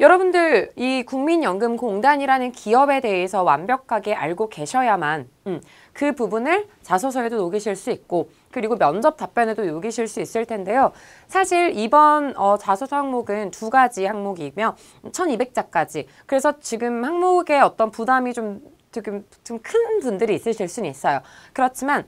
여러분들 이 국민연금공단이라는 기업에 대해서 완벽하게 알고 계셔야만 음, 그 부분을 자소서에도 녹이실 수 있고 그리고 면접 답변에도 녹이실 수 있을 텐데요. 사실 이번 어, 자소서 항목은 두 가지 항목이며 1200자까지 그래서 지금 항목에 어떤 부담이 좀 지금 좀 큰 분들이 있으실 수는 있어요. 그렇지만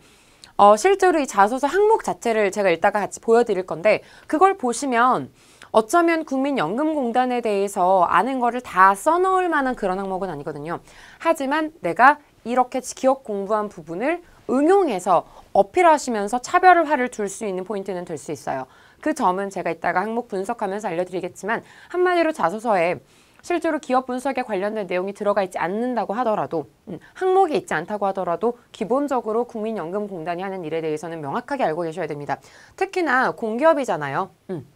어, 실제로 이 자소서 항목 자체를 제가 이따가 같이 보여드릴 건데 그걸 보시면 어쩌면 국민연금공단에 대해서 아는 거를 다 써넣을 만한 그런 항목은 아니거든요. 하지만 내가 이렇게 기억 공부한 부분을 응용해서 어필하시면서 차별화를 둘 수 있는 포인트는 될 수 있어요. 그 점은 제가 이따가 항목 분석하면서 알려드리겠지만 한마디로 자소서에 실제로 기업 분석에 관련된 내용이 들어가 있지 않는다고 하더라도 음, 항목이 있지 않다고 하더라도 기본적으로 국민연금공단이 하는 일에 대해서는 명확하게 알고 계셔야 됩니다. 특히나 공기업이잖아요. 음.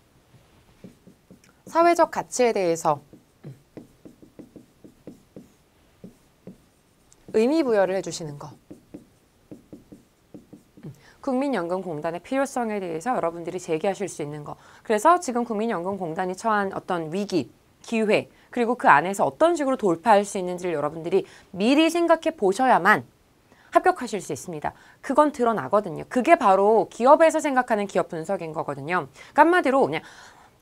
사회적 가치에 대해서 의미 부여를 해주시는 것. 국민연금공단의 필요성에 대해서 여러분들이 제기하실 수 있는 것. 그래서 지금 국민연금공단이 처한 어떤 위기, 기회, 그리고 그 안에서 어떤 식으로 돌파할 수 있는지를 여러분들이 미리 생각해 보셔야만 합격하실 수 있습니다. 그건 드러나거든요. 그게 바로 기업에서 생각하는 기업 분석인 거거든요. 그러니까 한마디로 그냥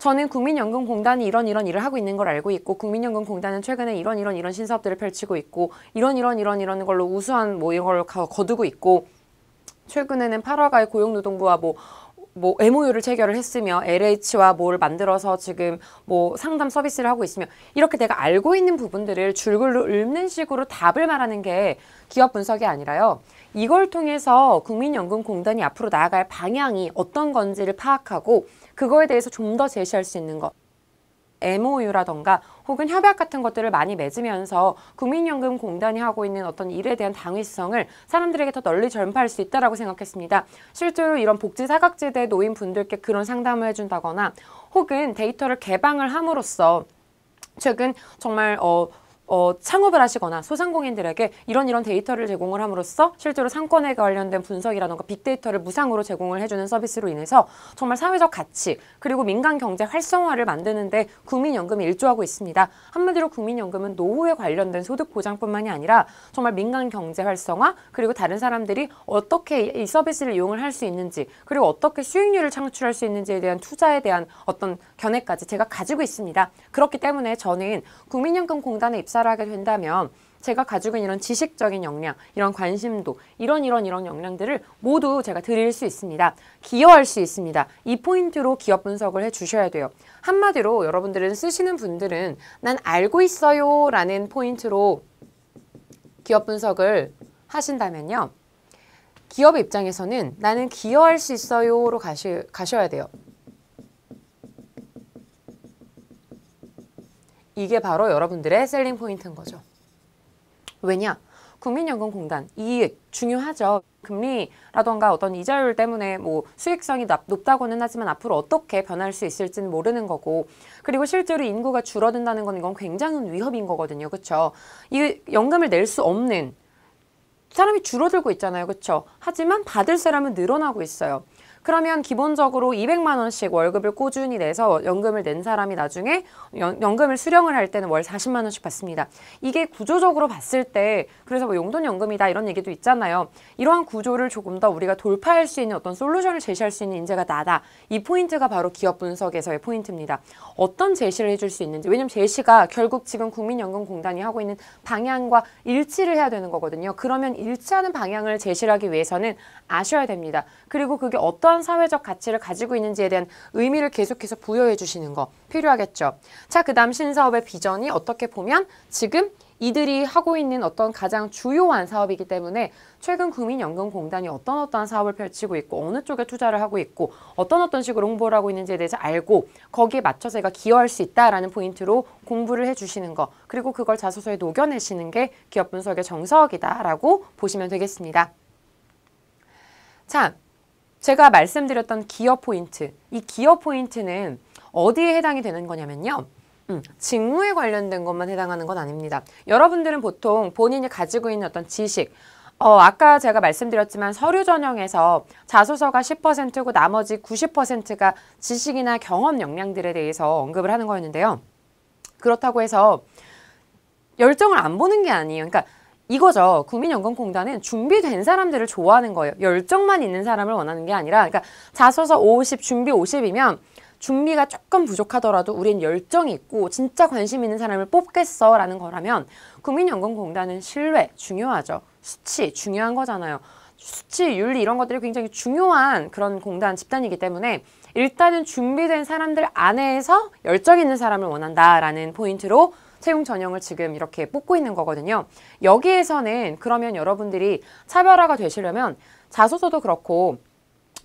저는 국민연금공단이 이런 이런 일을 하고 있는 걸 알고 있고 국민연금공단은 최근에 이런 이런 이런 신사업들을 펼치고 있고 이런 이런 이런 이런 걸로 우수한 뭐 이런 걸 거두고 있고 최근에는 파라가이 고용노동부와 뭐뭐 MOU를 뭐 체결을 했으며 LH와 뭘 만들어서 지금 뭐 상담 서비스를 하고 있으며 이렇게 내가 알고 있는 부분들을 줄글로 읊는 식으로 답을 말하는 게 기업 분석이 아니라요. 이걸 통해서 국민연금공단이 앞으로 나아갈 방향이 어떤 건지를 파악하고 그거에 대해서 좀 더 제시할 수 있는 것. MOU라던가 혹은 협약 같은 것들을 많이 맺으면서 국민연금공단이 하고 있는 어떤 일에 대한 당위성을 사람들에게 더 널리 전파할 수 있다라고 생각했습니다. 실제로 이런 복지 사각지대 노인분들께 그런 상담을 해준다거나 혹은 데이터를 개방을 함으로써 최근 정말 어 어, 창업을 하시거나 소상공인들에게 이런 이런 데이터를 제공을 함으로써 실제로 상권에 관련된 분석이라던가 빅데이터를 무상으로 제공을 해주는 서비스로 인해서 정말 사회적 가치 그리고 민간 경제 활성화를 만드는데 국민연금이 일조하고 있습니다. 한마디로 국민연금은 노후에 관련된 소득 보장뿐만이 아니라 정말 민간 경제 활성화 그리고 다른 사람들이 어떻게 이 서비스를 이용을 할 수 있는지 그리고 어떻게 수익률을 창출할 수 있는지에 대한 투자에 대한 어떤 견해까지 제가 가지고 있습니다. 그렇기 때문에 저는 국민연금공단에 입사 답사하게 된다면 제가 가지고 있는 이런 지식적인 역량, 이런 관심도, 이런 이런 이런 역량들을 모두 제가 드릴 수 있습니다. 기여할 수 있습니다. 이 포인트로 기업 분석을 해 주셔야 돼요. 한마디로 여러분들은 쓰시는 분들은 난 알고 있어요 라는 포인트로 기업 분석을 하신다면요. 기업 입장에서는 나는 기여할 수 있어요로 가시, 가셔야 돼요. 이게 바로 여러분들의 셀링 포인트인 거죠. 왜냐? 국민연금공단 이익 중요하죠. 금리라던가 어떤 이자율 때문에 뭐 수익성이 높다고는 하지만 앞으로 어떻게 변할 수 있을지는 모르는 거고 그리고 실제로 인구가 줄어든다는 건 이건 굉장한 위협인 거거든요. 그렇죠? 이 연금을 낼 수 없는 사람이 줄어들고 있잖아요. 그렇죠? 하지만 받을 사람은 늘어나고 있어요. 그러면 기본적으로 200만 원씩 월급을 꾸준히 내서 연금을 낸 사람이 나중에 연, 연금을 수령을 할 때는 월 40만 원씩 받습니다. 이게 구조적으로 봤을 때 그래서 뭐 용돈 연금이다 이런 얘기도 있잖아요. 이러한 구조를 조금 더 우리가 돌파할 수 있는 어떤 솔루션을 제시할 수 있는 인재가 나다. 이 포인트가 바로 기업 분석에서의 포인트입니다. 어떤 제시를 해줄 수 있는지 왜냐면 제시가 결국 지금 국민연금공단이 하고 있는 방향과 일치를 해야 되는 거거든요. 그러면 일치하는 방향을 제시하기 위해서는 아셔야 됩니다. 그리고 그게 어떠한 어떤 사회적 가치를 가지고 있는지에 대한 의미를 계속해서 부여해 주시는 거 필요하겠죠. 자, 그 다음 신사업의 비전이 어떻게 보면 지금 이들이 하고 있는 어떤 가장 주요한 사업이기 때문에 최근 국민연금공단이 어떤 어떠한 사업을 펼치고 있고 어느 쪽에 투자를 하고 있고 어떤 어떤 식으로 홍보를 하고 있는지에 대해서 알고 거기에 맞춰서 얘가 기여할 수 있다라는 포인트로 공부를 해주시는 거 그리고 그걸 자소서에 녹여내시는 게 기업 분석의 정석이다라고 보시면 되겠습니다. 자, 제가 말씀드렸던 기어 포인트, 이 기어 포인트는 어디에 해당이 되는 거냐면요. 음, 직무에 관련된 것만 해당하는 건 아닙니다. 여러분들은 보통 본인이 가지고 있는 어떤 지식, 어, 아까 제가 말씀드렸지만 서류 전형에서 자소서가 10%고 나머지 90%가 지식이나 경험 역량들에 대해서 언급을 하는 거였는데요. 그렇다고 해서 열정을 안 보는 게 아니에요. 그러니까 이거죠. 국민연금공단은 준비된 사람들을 좋아하는 거예요. 열정만 있는 사람을 원하는 게 아니라 그러니까 자소서 50, 준비 50이면 준비가 조금 부족하더라도 우린 열정이 있고 진짜 관심 있는 사람을 뽑겠어 라는 거라면 국민연금공단은 신뢰 중요하죠. 수치 중요한 거잖아요. 수치, 윤리 이런 것들이 굉장히 중요한 그런 공단 집단이기 때문에 일단은 준비된 사람들 안에서 열정 있는 사람을 원한다라는 포인트로 채용 전형을 지금 이렇게 뽑고 있는 거거든요. 여기에서는 그러면 여러분들이 차별화가 되시려면 자소서도 그렇고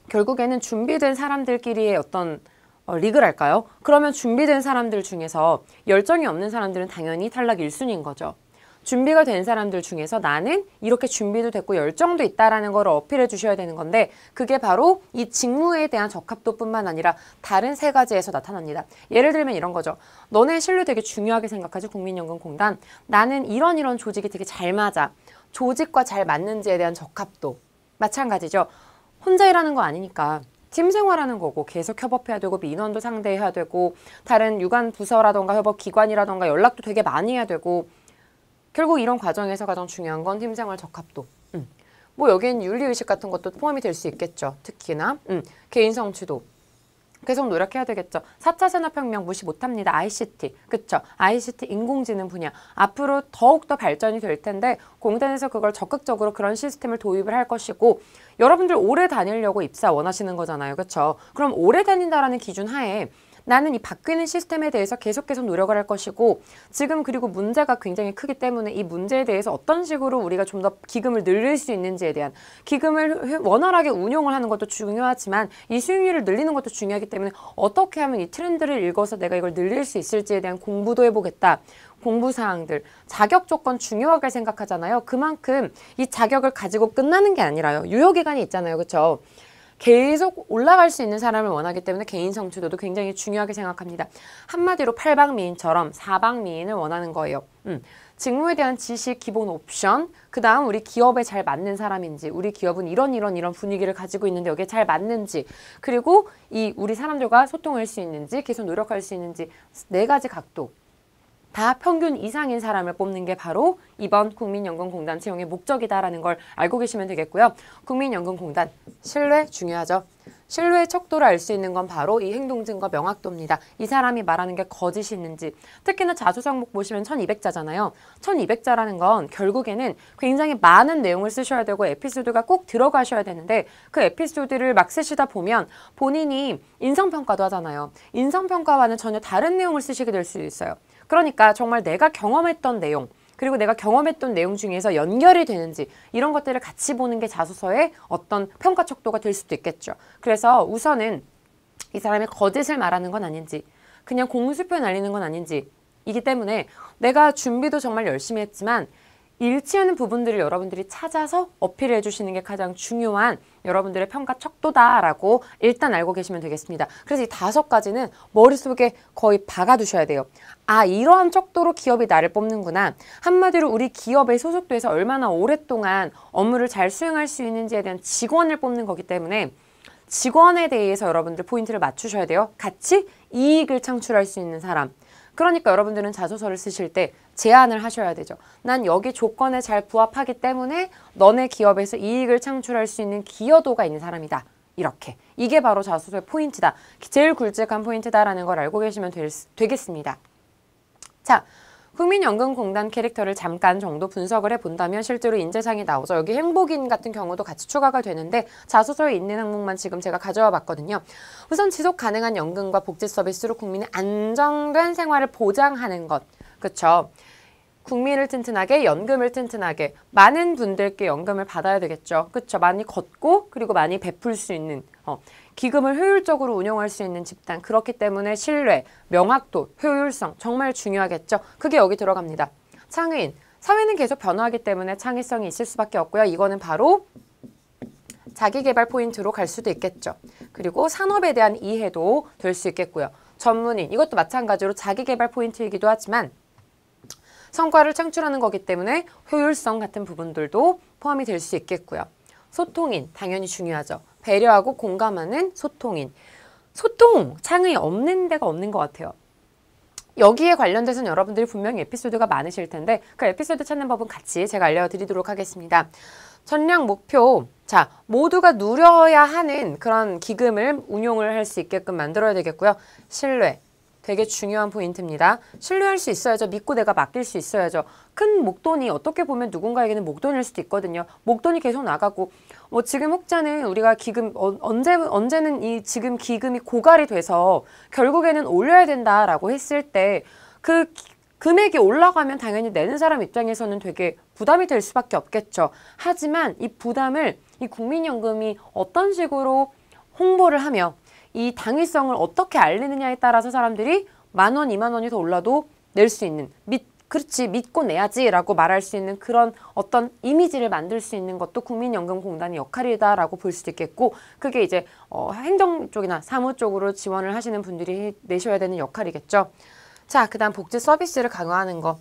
결국에는 준비된 사람들끼리의 어떤 어, 리그랄까요? 그러면 준비된 사람들 중에서 열정이 없는 사람들은 당연히 탈락 일순위인 거죠. 준비가 된 사람들 중에서 나는 이렇게 준비도 됐고 열정도 있다라는 걸 어필해 주셔야 되는 건데 그게 바로 이 직무에 대한 적합도뿐만 아니라 다른 세 가지에서 나타납니다. 예를 들면 이런 거죠. 너네 신뢰 되게 중요하게 생각하지 국민연금공단. 나는 이런 이런 조직이 되게 잘 맞아. 조직과 잘 맞는지에 대한 적합도. 마찬가지죠. 혼자 일하는 거 아니니까 팀 생활하는 거고 계속 협업해야 되고 민원도 상대해야 되고 다른 유관 부서라던가 협업 기관이라던가 연락도 되게 많이 해야 되고 결국 이런 과정에서 가장 중요한 건 팀생활 적합도. 음. 뭐 여기엔 윤리의식 같은 것도 포함이 될 수 있겠죠. 특히나 음, 개인 성취도. 계속 노력해야 되겠죠. 4차 산업혁명 무시 못합니다. ICT. 그쵸. ICT 인공지능 분야. 앞으로 더욱더 발전이 될 텐데 공단에서 그걸 적극적으로 그런 시스템을 도입을 할 것이고 여러분들 오래 다니려고 입사 원하시는 거잖아요. 그쵸. 그럼 오래 다닌다라는 기준 하에 나는 이 바뀌는 시스템에 대해서 계속해서 노력을 할 것이고 지금 그리고 문제가 굉장히 크기 때문에 이 문제에 대해서 어떤 식으로 우리가 좀 더 기금을 늘릴 수 있는지에 대한 기금을 원활하게 운용을 하는 것도 중요하지만 이 수익률을 늘리는 것도 중요하기 때문에 어떻게 하면 이 트렌드를 읽어서 내가 이걸 늘릴 수 있을지에 대한 공부도 해보겠다. 공부 사항들, 자격 조건 중요하게 생각하잖아요. 그만큼 이 자격을 가지고 끝나는 게 아니라요. 유효 기간이 있잖아요. 그렇죠? 계속 올라갈 수 있는 사람을 원하기 때문에 개인 성취도도 굉장히 중요하게 생각합니다. 한마디로 팔방미인처럼 사방미인을 원하는 거예요. 음. 직무에 대한 지식, 기본 옵션, 그 다음 우리 기업에 잘 맞는 사람인지, 우리 기업은 이런 이런 이런 분위기를 가지고 있는데 여기에 잘 맞는지, 그리고 이 우리 사람들과 소통할 수 있는지, 계속 노력할 수 있는지 네 가지 각도 다 평균 이상인 사람을 뽑는 게 바로 이번 국민연금공단 채용의 목적이다라는 걸 알고 계시면 되겠고요. 국민연금공단 신뢰 중요하죠. 신뢰의 척도를 알 수 있는 건 바로 이 행동증거 명확도입니다. 이 사람이 말하는 게 거짓이 있는지 특히나 자수 항목 보시면 1200자잖아요. 1200자라는 건 결국에는 굉장히 많은 내용을 쓰셔야 되고 에피소드가 꼭 들어가셔야 되는데 그 에피소드를 막 쓰시다 보면 본인이 인성평가도 하잖아요. 인성평가와는 전혀 다른 내용을 쓰시게 될 수 있어요. 그러니까 정말 내가 경험했던 내용 그리고 내가 경험했던 내용 중에서 연결이 되는지 이런 것들을 같이 보는 게 자소서의 어떤 평가 척도가 될 수도 있겠죠. 그래서 우선은 이 사람이 거짓을 말하는 건 아닌지 그냥 공수표 날리는 건 아닌지 이기 때문에 내가 준비도 정말 열심히 했지만 일치하는 부분들을 여러분들이 찾아서 어필을 해주시는 게 가장 중요한 여러분들의 평가 척도다라고 일단 알고 계시면 되겠습니다. 그래서 이 다섯 가지는 머릿속에 거의 박아두셔야 돼요. 아 이러한 척도로 기업이 나를 뽑는구나. 한마디로 우리 기업에 소속돼서 얼마나 오랫동안 업무를 잘 수행할 수 있는지에 대한 직원을 뽑는 거기 때문에 직원에 대해서 여러분들 포인트를 맞추셔야 돼요. 같이 이익을 창출할 수 있는 사람. 그러니까 여러분들은 자소서를 쓰실 때 제안을 하셔야 되죠. 난 여기 조건에 잘 부합하기 때문에 너네 기업에서 이익을 창출할 수 있는 기여도가 있는 사람이다. 이렇게. 이게 바로 자소서의 포인트다. 제일 굵직한 포인트다라는 걸 알고 계시면 될, 되겠습니다. 자, 국민연금공단 캐릭터를 잠깐 정도 분석을 해본다면 실제로 인재상이 나오죠. 여기 행복인 같은 경우도 같이 추가가 되는데 자소서에 있는 항목만 지금 제가 가져와 봤거든요. 우선 지속 가능한 연금과 복지 서비스로 국민의 안정된 생활을 보장하는 것. 그렇죠. 국민을 튼튼하게 연금을 튼튼하게 많은 분들께 연금을 받아야 되겠죠. 그렇죠. 많이 걷고 그리고 많이 베풀 수 있는 어, 기금을 효율적으로 운용할 수 있는 집단 그렇기 때문에 신뢰, 명확도, 효율성 정말 중요하겠죠. 그게 여기 들어갑니다. 창의인 사회는 계속 변화하기 때문에 창의성이 있을 수밖에 없고요. 이거는 바로 자기개발 포인트로 갈 수도 있겠죠. 그리고 산업에 대한 이해도 될 수 있겠고요. 전문인 이것도 마찬가지로 자기개발 포인트이기도 하지만 성과를 창출하는 거기 때문에 효율성 같은 부분들도 포함이 될 수 있겠고요. 소통인 당연히 중요하죠. 배려하고 공감하는 소통인. 소통 창의 없는 데가 없는 것 같아요. 여기에 관련돼서는 여러분들이 분명히 에피소드가 많으실 텐데 그 에피소드 찾는 법은 같이 제가 알려드리도록 하겠습니다. 전략 목표 자 모두가 누려야 하는 그런 기금을 운용을 할 수 있게끔 만들어야 되겠고요. 신뢰, 되게 중요한 포인트입니다. 신뢰할 수 있어야죠. 믿고 내가 맡길 수 있어야죠. 큰 목돈이 어떻게 보면 누군가에게는 목돈일 수도 있거든요. 목돈이 계속 나가고 뭐 지금 혹자는 우리가 기금 어, 언제 언제는 이 지금 기금이 고갈이 돼서 결국에는 올려야 된다라고 했을 때 그 금액이 올라가면 당연히 내는 사람 입장에서는 되게 부담이 될 수밖에 없겠죠. 하지만 이 부담을 이 국민연금이 어떤 식으로 홍보를 하며 이 당위성을 어떻게 알리느냐에 따라서 사람들이 만 원, 이만 원이 더 올라도 낼 수 있는 믿 그렇지 믿고 내야지라고 말할 수 있는 그런 어떤 이미지를 만들 수 있는 것도 국민연금공단의 역할이다라고 볼 수도 있겠고 그게 이제 어, 행정 쪽이나 사무 쪽으로 지원을 하시는 분들이 내셔야 되는 역할이겠죠. 자, 그다음 복지 서비스를 강화하는 거.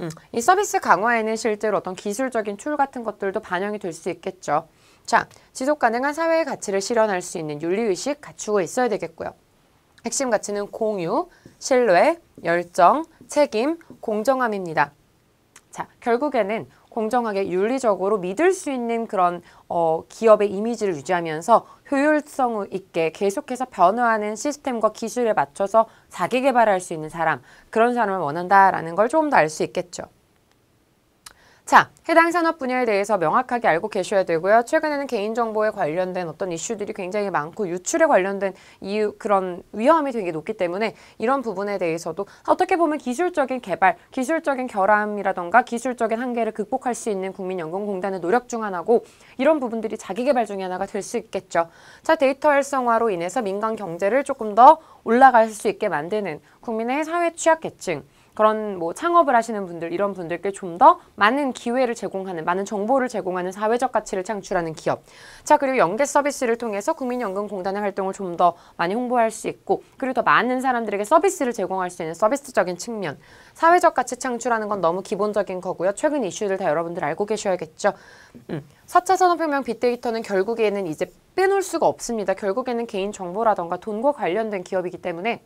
음, 이 서비스 강화에는 실제로 어떤 기술적인 툴 같은 것들도 반영이 될 수 있겠죠. 자, 지속 가능한 사회의 가치를 실현할 수 있는 윤리의식 갖추고 있어야 되겠고요. 핵심 가치는 공유, 신뢰, 열정, 책임, 공정함입니다. 자, 결국에는 공정하게 윤리적으로 믿을 수 있는 그런 어, 기업의 이미지를 유지하면서 효율성 있게 계속해서 변화하는 시스템과 기술에 맞춰서 자기 개발할 수 있는 사람, 그런 사람을 원한다라는 걸 조금 더 알 수 있겠죠. 자, 해당 산업 분야에 대해서 명확하게 알고 계셔야 되고요. 최근에는 개인정보에 관련된 어떤 이슈들이 굉장히 많고 유출에 관련된 이유 그런 위험이 되게 높기 때문에 이런 부분에 대해서도 어떻게 보면 기술적인 개발, 기술적인 결함이라던가 기술적인 한계를 극복할 수 있는 국민연금공단의 노력 중 하나고 이런 부분들이 자기개발 중에 하나가 될 수 있겠죠. 자, 데이터 활성화로 인해서 민간 경제를 조금 더 올라갈 수 있게 만드는 국민의 사회 취약계층 그런 뭐 창업을 하시는 분들 이런 분들께 좀 더 많은 기회를 제공하는 많은 정보를 제공하는 사회적 가치를 창출하는 기업 자 그리고 연계 서비스를 통해서 국민연금공단의 활동을 좀 더 많이 홍보할 수 있고 그리고 더 많은 사람들에게 서비스를 제공할 수 있는 서비스적인 측면 사회적 가치 창출하는 건 너무 기본적인 거고요 최근 이슈들 다 여러분들 알고 계셔야겠죠 음. 4차 산업혁명 빅데이터는 결국에는 이제 빼놓을 수가 없습니다 결국에는 개인정보라던가 돈과 관련된 기업이기 때문에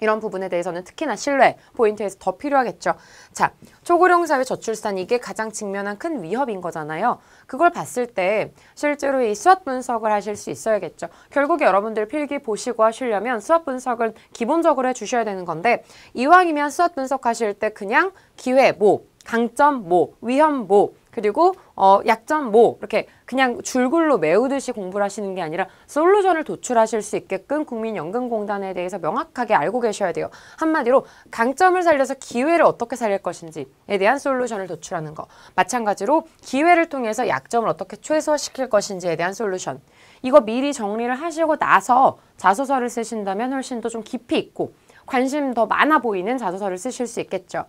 이런 부분에 대해서는 특히나 신뢰 포인트에서 더 필요하겠죠. 자, 초고령 사회 저출산 이게 가장 직면한 큰 위협인 거잖아요. 그걸 봤을 때 실제로 이 수학 분석을 하실 수 있어야겠죠. 결국에 여러분들 필기 보시고 하시려면 수학 분석을 기본적으로 해주셔야 되는 건데 이왕이면 수학 분석하실 때 그냥 기회 뭐, 강점 뭐, 위험 뭐, 그리고 어, 약점 뭐 이렇게 그냥 줄글로 메우듯이 공부를 하시는 게 아니라 솔루션을 도출하실 수 있게끔 국민연금공단에 대해서 명확하게 알고 계셔야 돼요. 한마디로 강점을 살려서 기회를 어떻게 살릴 것인지에 대한 솔루션을 도출하는 거. 마찬가지로 기회를 통해서 약점을 어떻게 최소화시킬 것인지에 대한 솔루션. 이거 미리 정리를 하시고 나서 자소서를 쓰신다면 훨씬 더 좀 깊이 있고 관심 더 많아 보이는 자소서를 쓰실 수 있겠죠.